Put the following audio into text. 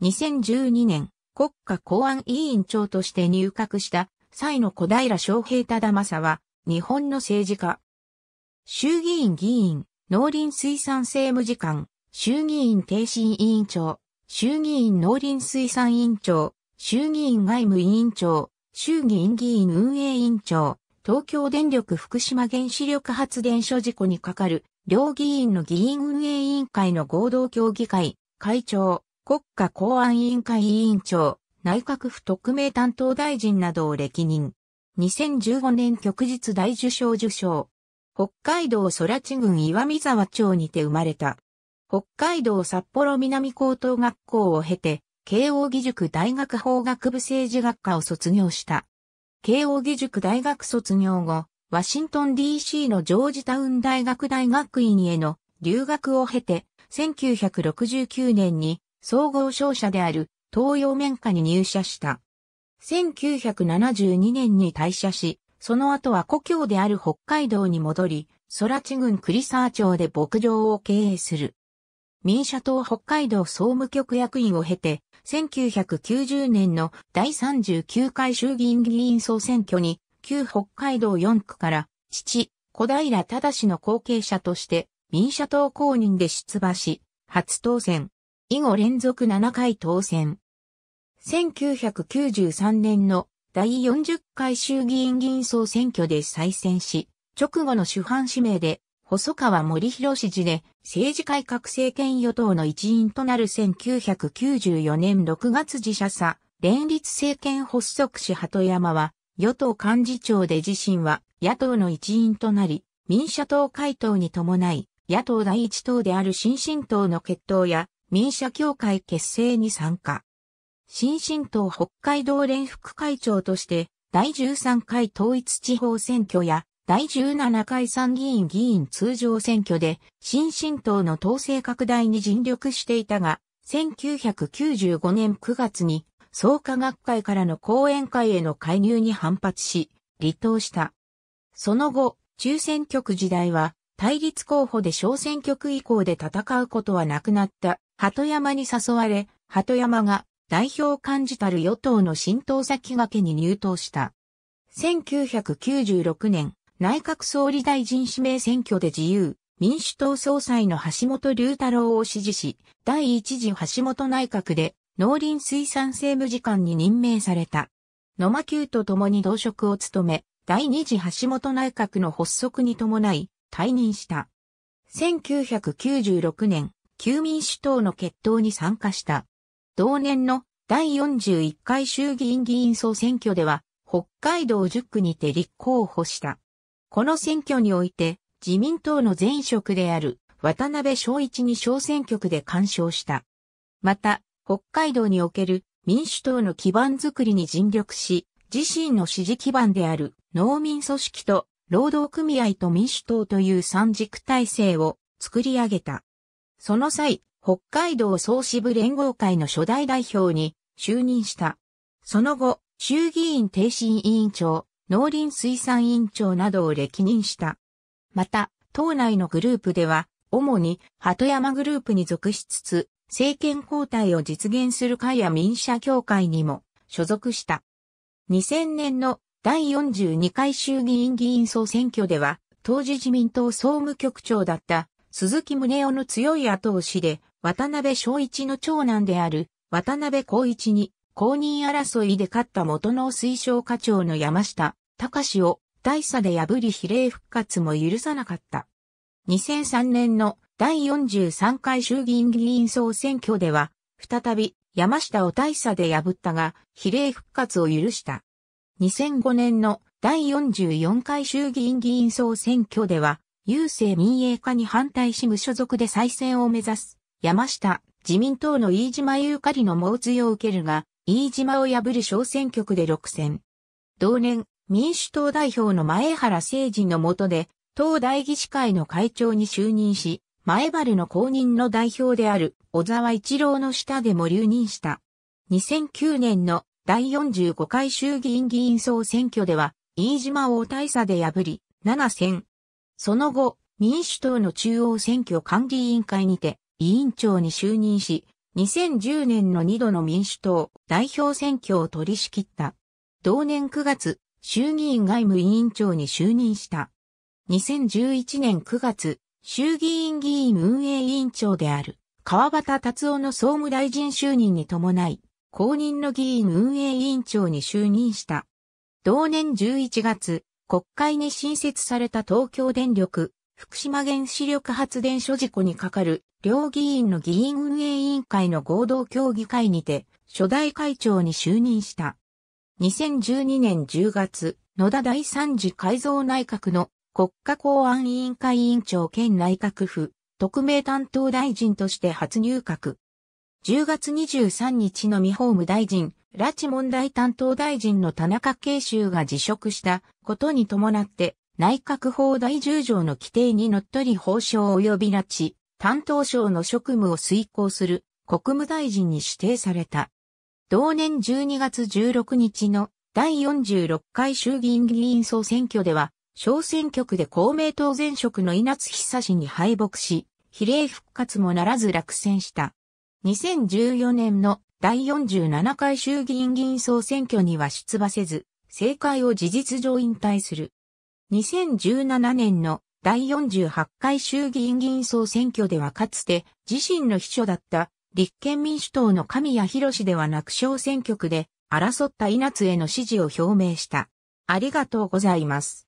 2012年、国家公安委員長として入閣した際の小平昌平忠政は、日本の政治家。衆議院議員、農林水産政務次官、衆議院定審委員長、衆議院農林水産委員長、衆議院外務委員長、衆議院議員運営委員長、東京電力福島原子力発電所事故にかかる両議員の議員運営委員会の合同協議会、会長、国家公安委員会委員長、内閣府特命担当大臣などを歴任。2015年旭日大受賞受賞。北海道空地郡岩見沢町にて生まれた。北海道札幌南高等学校を経て、慶応義塾大学法学部政治学科を卒業した。慶応義塾大学卒業後、ワシントン DC のジョージタウン大学大学院への留学を経て、1969年に総合商社である東洋綿花に入社した。1972年に退社し、その後は故郷である北海道に戻り、空地郡栗沢町で牧場を経営する。民社党北海道総務局役員を経て、1990年の第39回衆議院議員総選挙に、旧北海道4区から、父、小平忠の後継者として、民社党公認で出馬し、初当選。以後連続7回当選。1993年の第40回衆議院議員総選挙で再選し、直後の主犯指名で、細川森弘氏で政治改革政権与党の一員となる1994年6月自社さ、連立政権発足し鳩山は、与党幹事長で自身は野党の一員となり、民社党回党に伴い、野党第一党である新進党の決闘や、民社協会結成に参加。新進党北海道連副会長として、第13回統一地方選挙や、第17回参議院議員通常選挙で、新進党の党勢拡大に尽力していたが、1995年9月に、創価学会からの講演会への介入に反発し、離党した。その後、中選挙区時代は、対立候補で小選挙区以降で戦うことはなくなった鳩山に誘われ、鳩山が代表幹事たる与党の新党先駆けに入党した。1996年、内閣総理大臣指名選挙で自由、民主党総裁の橋本龍太郎を支持し、第一次橋本内閣で農林水産政務次官に任命された。野間級と共に同職を務め、第二次橋本内閣の発足に伴い、退任した。1996年、旧民主党の決闘に参加した。同年の第41回衆議院議員総選挙では、北海道10区にて立候補した。この選挙において、自民党の前職である渡辺昭一に小選挙区で干渉した。また、北海道における民主党の基盤づくりに尽力し、自身の支持基盤である農民組織と労働組合と民主党という三軸体制を作り上げた。その際、北海道総支部連合会の初代代表に就任した。その後、衆議院定審委員長、農林水産委員長などを歴任した。また、党内のグループでは、主に鳩山グループに属しつつ、政権交代を実現する会や民社協会にも所属した。2000年の第42回衆議院議員総選挙では、当時自民党総務局長だった鈴木宗男の強い後押しで、渡辺昭一の長男である渡辺光一に公認争いで勝った元の推奨課長の山下隆を大差で破り比例復活も許さなかった。2003年の第43回衆議院議員総選挙では、再び山下を大差で破ったが、比例復活を許した。2005年の第44回衆議院議員総選挙では、郵政民営化に反対し無所属で再選を目指す、山下、自民党の飯島ゆかりの猛追を受けるが、飯島を破る小選挙区で6選。同年、民主党代表の前原誠二の下で、党代議士会の会長に就任し、前原の公認の代表である小沢一郎の下でも留任した。2009年の第45回衆議院議員総選挙では、飯島を大差で破り、7選、その後、民主党の中央選挙管理委員会にて、委員長に就任し、2010年の2度の民主党代表選挙を取り仕切った。同年9月、衆議院外務委員長に就任した。2011年9月、衆議院議員運営委員長である川端達夫の総務大臣就任に伴い、公認の議員運営委員長に就任した。同年11月、国会に新設された東京電力、福島原子力発電所事故にかかる両議員の議員運営委員会の合同協議会にて初代会長に就任した。2012年10月、野田第三次改造内閣の国家公安委員会委員長兼内閣府、特命担当大臣として初入閣。10月23日の未法務大臣、拉致問題担当大臣の田中慶州が辞職したことに伴って内閣法第10条の規定にのっとり法相及び拉致担当省の職務を遂行する国務大臣に指定された。同年12月16日の第46回衆議院議員総選挙では小選挙区で公明党前職の稲津久氏に敗北し、比例復活もならず落選した。2014年の第47回衆議院議員総選挙には出馬せず、政界を事実上引退する。2017年の第48回衆議院議員総選挙ではかつて自身の秘書だった立憲民主党の神谷博士ではなく小選挙区で争った稲津への支持を表明した。ありがとうございます。